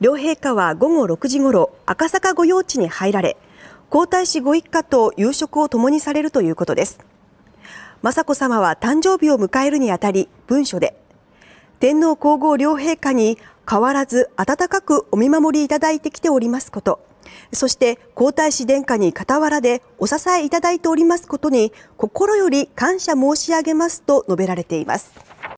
両陛下は午後6時ごろ赤坂御用地に入られ皇太子ご一家と夕食を共にされるということです雅子さまは誕生日を迎えるにあたり文書で天皇皇后両陛下に変わらず温かくお見守りいただいてきておりますことそして皇太子殿下に傍らでお支えいただいておりますことに心より感謝申し上げますと述べられています。